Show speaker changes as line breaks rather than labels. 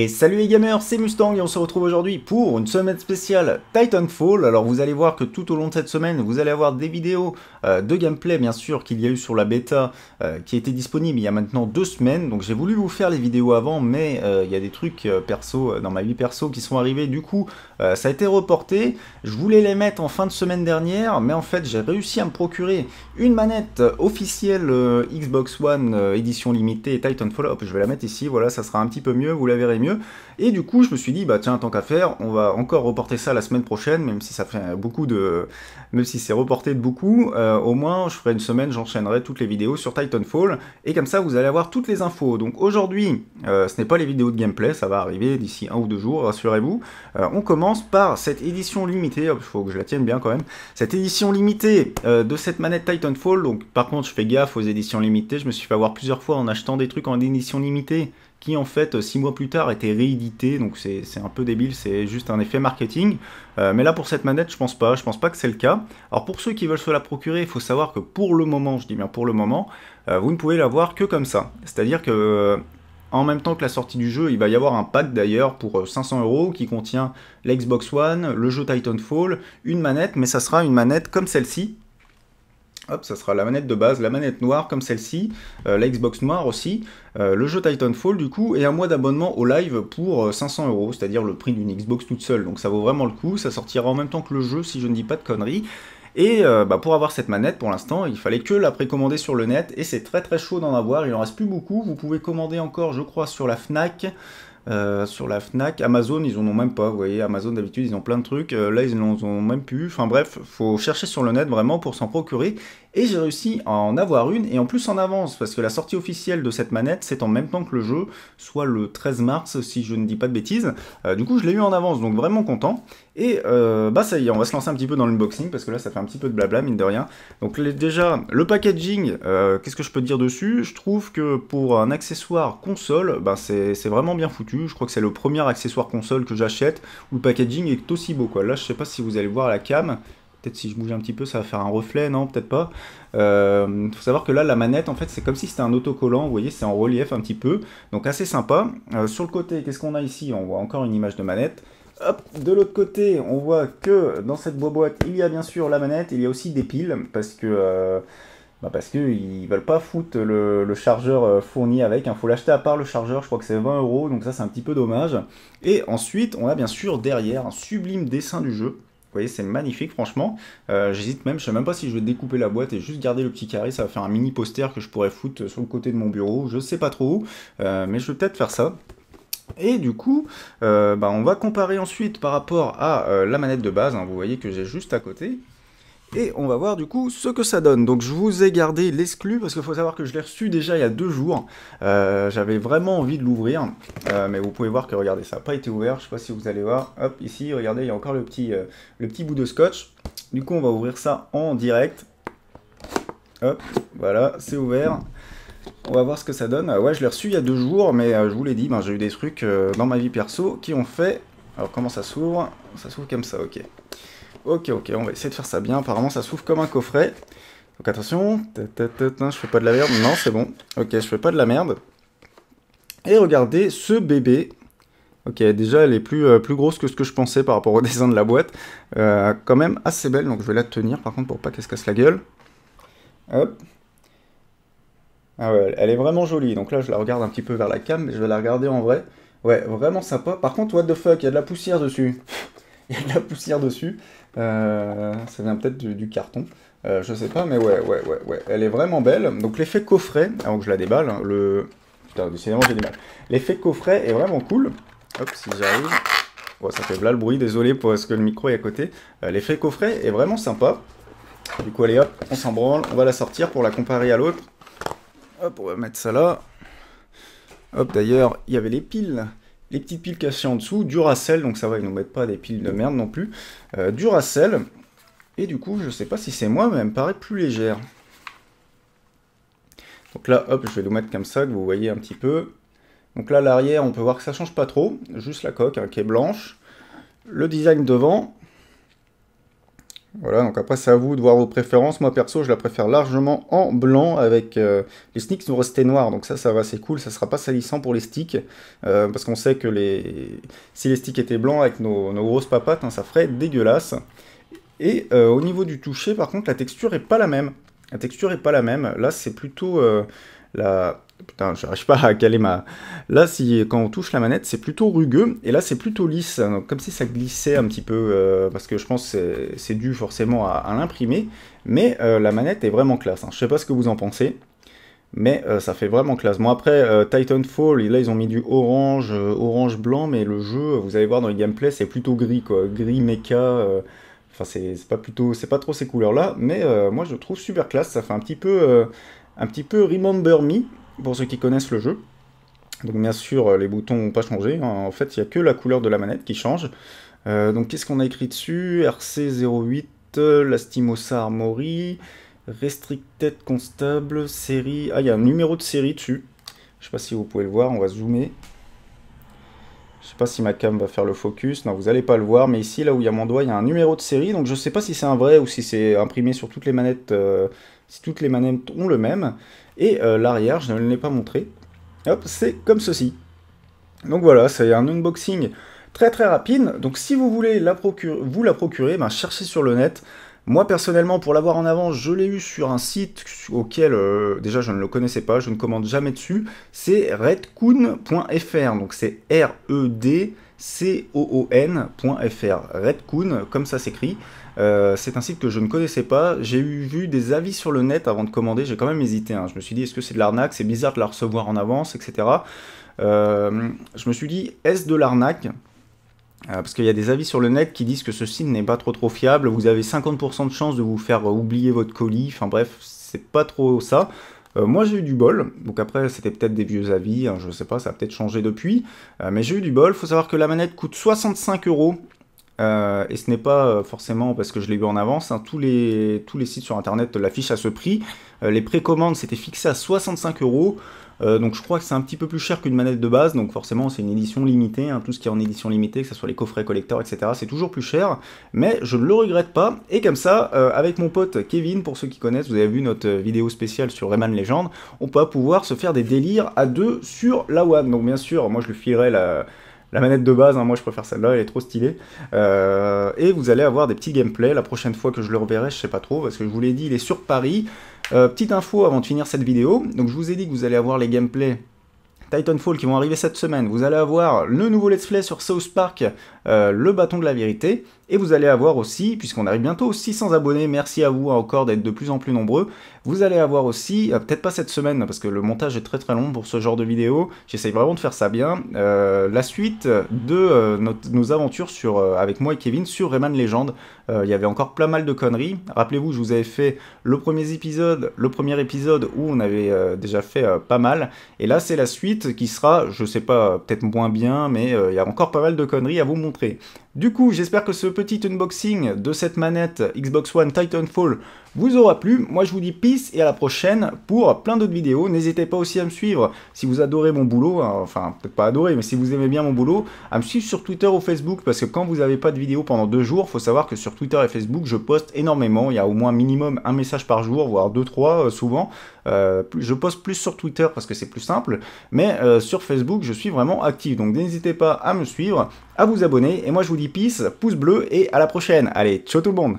Et salut les gamers, c'est Mustang et on se retrouve aujourd'hui pour une semaine spéciale Titanfall. Alors vous allez voir que tout au long de cette semaine, vous allez avoir des vidéos euh, de gameplay bien sûr qu'il y a eu sur la bêta euh, qui était disponible il y a maintenant deux semaines. Donc j'ai voulu vous faire les vidéos avant, mais euh, il y a des trucs perso dans ma vie perso qui sont arrivés. Du coup, ça a été reporté. Je voulais les mettre en fin de semaine dernière, mais en fait j'ai réussi à me procurer une manette officielle Xbox One édition limitée Titanfall. Hop, je vais la mettre ici. Voilà, ça sera un petit peu mieux, vous la verrez mieux. Et du coup, je me suis dit bah tiens, tant qu'à faire, on va encore reporter ça la semaine prochaine, même si ça fait beaucoup de, même si c'est reporté de beaucoup. Euh, au moins je ferai une semaine, j'enchaînerai toutes les vidéos sur Titanfall, et comme ça vous allez avoir toutes les infos. Donc aujourd'hui, euh, ce n'est pas les vidéos de gameplay, ça va arriver d'ici un ou deux jours, rassurez-vous. Euh, on commence par cette édition limitée, il faut que je la tienne bien quand même, cette édition limitée de cette manette Titanfall, donc par contre je fais gaffe aux éditions limitées, je me suis fait avoir plusieurs fois en achetant des trucs en édition limitée, qui en fait euh, six mois plus tard était réédité, donc c'est un peu débile, c'est juste un effet marketing. Euh, mais là pour cette manette, je pense pas, je pense pas que c'est le cas. Alors pour ceux qui veulent se la procurer, il faut savoir que pour le moment, je dis bien pour le moment, euh, vous ne pouvez la voir que comme ça. C'est-à-dire que en même temps que la sortie du jeu, il va y avoir un pack d'ailleurs pour 500 euros qui contient l'Xbox One, le jeu Titanfall, une manette, mais ça sera une manette comme celle-ci, Hop, ça sera la manette de base, la manette noire comme celle-ci, euh, la Xbox noire aussi, euh, le jeu Titanfall du coup, et un mois d'abonnement au live pour 500 euh, euros, c'est-à-dire le prix d'une Xbox toute seule. Donc ça vaut vraiment le coup, ça sortira en même temps que le jeu si je ne dis pas de conneries. Et bah, pour avoir cette manette, pour l'instant, il fallait que la précommander sur le net, et c'est très très chaud d'en avoir, il en reste plus beaucoup, vous pouvez commander encore je crois sur la FNAC, euh, sur la Fnac. Amazon, ils en ont même pas, vous voyez. Amazon, d'habitude, ils ont plein de trucs. Euh, là, ils n'en ont même plus. Enfin bref, faut chercher sur le net vraiment pour s'en procurer. Et j'ai réussi à en avoir une, et en plus en avance, parce que la sortie officielle de cette manette, c'est en même temps que le jeu, soit le 13 mars, si je ne dis pas de bêtises. Euh, du coup, je l'ai eu en avance, donc vraiment content. Et euh, bah ça y est, on va se lancer un petit peu dans l'unboxing, parce que là, ça fait un petit peu de blabla, mine de rien. Donc déjà, le packaging, euh, qu'est-ce que je peux dire dessus Je trouve que pour un accessoire console, bah, c'est vraiment bien foutu. Je crois que c'est le premier accessoire console que j'achète, où le packaging est aussi beau. Là, je sais pas si vous allez voir la cam, Peut-être si je bouge un petit peu, ça va faire un reflet, non Peut-être pas. Il euh, faut savoir que là, la manette, en fait, c'est comme si c'était un autocollant. Vous voyez, c'est en relief un petit peu. Donc assez sympa. Euh, sur le côté, qu'est-ce qu'on a ici On voit encore une image de manette. Hop, de l'autre côté, on voit que dans cette boîte, il y a bien sûr la manette, il y a aussi des piles, parce que... Euh, bah, parce veulent pas foutre le, chargeur euh, fourni avec, il hein. faut l'acheter à part le chargeur, je crois que c'est 20 euros, donc ça c'est un petit peu dommage. Et ensuite, on a bien sûr derrière un sublime dessin du jeu, voyez, c'est magnifique, franchement. Euh, j'hésite même, je sais même pas si je vais découper la boîte et juste garder le petit carré. Ça va faire un mini poster que je pourrais foutre sur le côté de mon bureau. Je sais pas trop où, euh, mais je vais peut-être faire ça. Et du coup, euh, bah, on va comparer ensuite par rapport à la manette de base. Hein. vous voyez que j'ai juste à côté. Et on va voir du coup ce que ça donne. Donc je vous ai gardé l'exclu parce qu'il faut savoir que je l'ai reçu déjà il y a deux jours. Euh, j'avais vraiment envie de l'ouvrir. Euh, mais vous pouvez voir que regardez, ça n'a pas été ouvert. Je ne sais pas si vous allez voir. Hop, ici, regardez, il y a encore le petit, euh, le petit bout de scotch. Du coup, on va ouvrir ça en direct. Hop, voilà, c'est ouvert. On va voir ce que ça donne. Ouais, je l'ai reçu il y a deux jours, mais je vous l'ai dit, ben, j'ai eu des trucs dans ma vie perso qui ont fait... Alors comment ça s'ouvre Ça s'ouvre comme ça, ok. Ok, ok, on va essayer de faire ça bien. Apparemment, ça s'ouvre comme un coffret. Donc attention. Je fais pas de la merde. Non, c'est bon. Ok, je fais pas de la merde. Et regardez ce bébé. Ok, déjà, elle est plus, euh, plus grosse que ce que je pensais par rapport au dessin de la boîte. Euh, quand même assez belle. Donc je vais la tenir, par contre, pour pas qu'elle se casse la gueule. Hop. Ah ouais, elle est vraiment jolie. Donc là, je la regarde un petit peu vers la cam, mais je vais la regarder en vrai. Ouais, vraiment sympa. Par contre, what the fuck, il y a de la poussière dessus. il y a de la poussière dessus. Euh, ça vient peut-être du, carton. Euh, je sais pas, mais ouais, ouais, ouais, ouais. Elle est vraiment belle. Donc l'effet coffret, avant que je la déballe, hein, le... Putain, décidément, j'ai des mal. L'effet coffret est vraiment cool. Hop, si j'arrive... Ouais, ça fait là le bruit, désolé parce que le micro est à côté. Euh, l'effet coffret est vraiment sympa. Du coup, allez hop, on s'en branle, on va la sortir pour la comparer à l'autre. Hop, on va mettre ça là. Hop, d'ailleurs, il y avait les piles les petites piles cachées en dessous, Duracell, donc ça va, ils nous mettent pas des piles de merde non plus, euh, Duracell, et du coup, je sais pas si c'est moi, mais elle me paraît plus légère. Donc là, hop, je vais nous mettre comme ça, que vous voyez un petit peu. Donc là, l'arrière, on peut voir que ça change pas trop, juste la coque hein, qui est blanche. Le design devant, voilà, donc après c'est à vous de voir vos préférences. Moi perso, je la préfère largement en blanc avec euh, les sneaks nous restaient noirs. Donc ça, ça va, c'est cool. Ça sera pas salissant pour les sticks euh, parce qu'on sait que les si les sticks étaient blancs avec nos, grosses papates, hein, ça ferait dégueulasse. Et euh, au niveau du toucher, par contre, la texture est pas la même. La texture est pas la même. Là, c'est plutôt la Putain, je n'arrive pas à caler ma... Là, si, quand on touche la manette, c'est plutôt rugueux, et là, c'est plutôt lisse, hein, comme si ça glissait un petit peu, euh, parce que je pense que c'est dû forcément à, l'imprimer, mais euh, la manette est vraiment classe. Hein. Je ne sais pas ce que vous en pensez, mais euh, ça fait vraiment classe. Bon, après, Titanfall, là, ils ont mis du orange, orange-blanc, mais le jeu, vous allez voir dans les gameplay, c'est plutôt gris, quoi. Gris, méca... Enfin, c'est pas plutôt, c'est pas trop ces couleurs-là, mais moi je trouve super classe. Ça fait un petit peu, un petit peu Remember Me, pour ceux qui connaissent le jeu. Donc bien sûr, euh, les boutons n'ont pas changé. Hein. En fait, il n'y a que la couleur de la manette qui change. Euh, donc qu'est-ce qu'on a écrit dessus RC08, Lastimosa Armory, Restricted Constable, série... Ah, il y a un numéro de série dessus. Je sais pas si vous pouvez le voir, on va zoomer. Je sais pas si ma cam va faire le focus. Non, vous n'allez pas le voir, mais ici, là où il y a mon doigt, il y a un numéro de série. Donc je ne sais pas si c'est un vrai ou si c'est imprimé sur toutes les manettes... Euh, si toutes les manettes ont le même. Et euh, l'arrière, je ne l'ai pas montré. Hop, c'est comme ceci. Donc voilà, c'est un unboxing très très rapide. Donc si vous voulez vous la procurer, ben, cherchez sur le net. Moi personnellement, pour l'avoir en avant, je l'ai eu sur un site auquel euh, déjà je ne le connaissais pas, je ne commande jamais dessus. C'est redcoon.fr, donc c'est R-E-D. C-O-O-N.fr, Redcoon, comme ça s'écrit. Euh, c'est un site que je ne connaissais pas. J'ai eu vu des avis sur le net avant de commander. J'ai quand même hésité. Hein. Je me suis dit, est-ce que c'est de l'arnaque C'est bizarre de la recevoir en avance, etc. Euh, je me suis dit, est-ce de l'arnaque euh, parce qu'il y a des avis sur le net qui disent que ce site n'est pas trop trop fiable, vous avez 50% de chance de vous faire euh, oublier votre colis, enfin bref, c'est pas trop ça. Euh, moi j'ai eu du bol, donc après c'était peut-être des vieux avis, Je hein, je sais pas, ça a peut-être changé depuis, mais j'ai eu du bol, faut savoir que la manette coûte 65 euros, et ce n'est pas forcément parce que je l'ai eu en avance, hein. tous, les, tous les sites sur internet l'affichent à ce prix, les précommandes c'était fixé à 65 euros, euh, donc je crois que c'est un petit peu plus cher qu'une manette de base, donc forcément c'est une édition limitée, hein. tout ce qui est en édition limitée, que ce soit les coffrets collecteurs, etc. C'est toujours plus cher, mais je ne le regrette pas. Et comme ça, euh, avec mon pote Kevin, pour ceux qui connaissent, vous avez vu notre euh, vidéo spéciale sur Rayman Legend, on va pouvoir se faire des délires à deux sur la One. Donc bien sûr, moi je lui filerai la manette de base, hein. moi je préfère celle-là, elle est trop stylée. et vous allez avoir des petits gameplays la prochaine fois que je le reverrai, je sais pas trop, parce que je vous l'ai dit, il est sur Paris. Euh, petite info avant de finir cette vidéo, donc je vous ai dit que vous allez avoir les gameplays Titanfall qui vont arriver cette semaine. Vous allez avoir le nouveau let's play sur South Park euh, le bâton de la vérité. Et vous allez avoir aussi, puisqu'on arrive bientôt aux 600 abonnés, merci à vous encore d'être de plus en plus nombreux, vous allez avoir aussi, euh, peut-être pas cette semaine, parce que le montage est très très long pour ce genre de vidéo, j'essaye vraiment de faire ça bien, euh, la suite de nos aventures sur, avec moi et Kevin sur Rayman Legend. Il y avait encore plein mal de conneries. Rappelez-vous, je vous avais fait le premier épisode, le premier épisode où on avait déjà fait pas mal. Et là, c'est la suite qui sera, je sais pas, peut-être moins bien, mais il y a encore pas mal de conneries à vous montrer oui. Du coup, j'espère que ce petit unboxing de cette manette Xbox One Titanfall vous aura plu. Moi, je vous dis peace et à la prochaine pour plein d'autres vidéos. N'hésitez pas aussi à me suivre si vous adorez mon boulot, hein, enfin, peut-être pas adorer, mais si vous aimez bien mon boulot, à me suivre sur Twitter ou Facebook parce que quand vous n'avez pas de vidéo pendant deux jours, faut savoir que sur Twitter et Facebook, je poste énormément. Il y a au moins minimum un message par jour, voire deux, trois euh, souvent. Euh, je poste plus sur Twitter parce que c'est plus simple, mais euh, sur Facebook, je suis vraiment actif. Donc, n'hésitez pas à me suivre, à vous abonner et moi, je vous dis pisse, pouce bleu et à la prochaine. Allez, ciao tout le monde